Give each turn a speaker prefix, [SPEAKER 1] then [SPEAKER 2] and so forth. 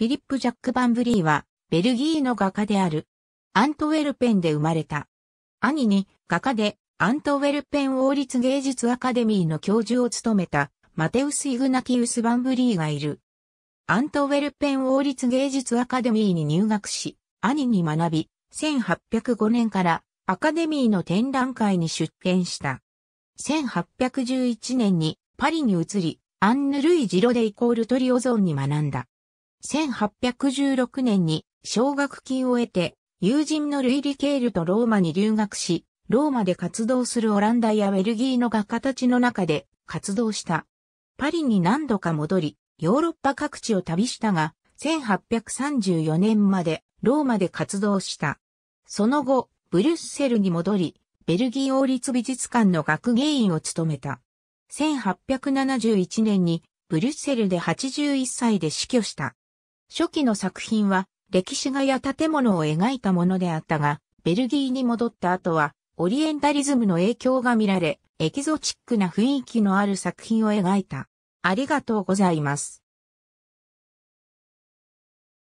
[SPEAKER 1] フィリップ・ジャック・バンブリーは、ベルギーの画家である。アントウェルペン
[SPEAKER 2] で生まれた。兄に、画家で、アントウェルペン王立芸術アカデミーの教授を務めた、マテウス・イグナキウス・バンブリーがいる。アントウェルペン王立芸術アカデミーに入学し、兄に学び、1805年からアカデミーの展覧会に出展した。1811年にパリに移り、アンヌ・ルイ・ジロデイコール・トリオゾーンに学んだ。1816年に奨学金を得て、友人のルイ・リケールとローマに留学し、ローマで活動するオランダやベルギーの画家たちの中で活動した。パリに何度か戻り、ヨーロッパ各地を旅したが、1834年までローマで活動した。その後、ブリュッセルに戻り、ベルギー王立美術館の学芸員を務めた。1871年にブリュッセルで81歳で死去した。初期の作品は歴史画や建物を描いたものであったが、ベルギーに戻った後は、オリエンタリズムの影響が見られ、エキゾチックな雰囲
[SPEAKER 1] 気のある作品を描いた。ありがとうございます。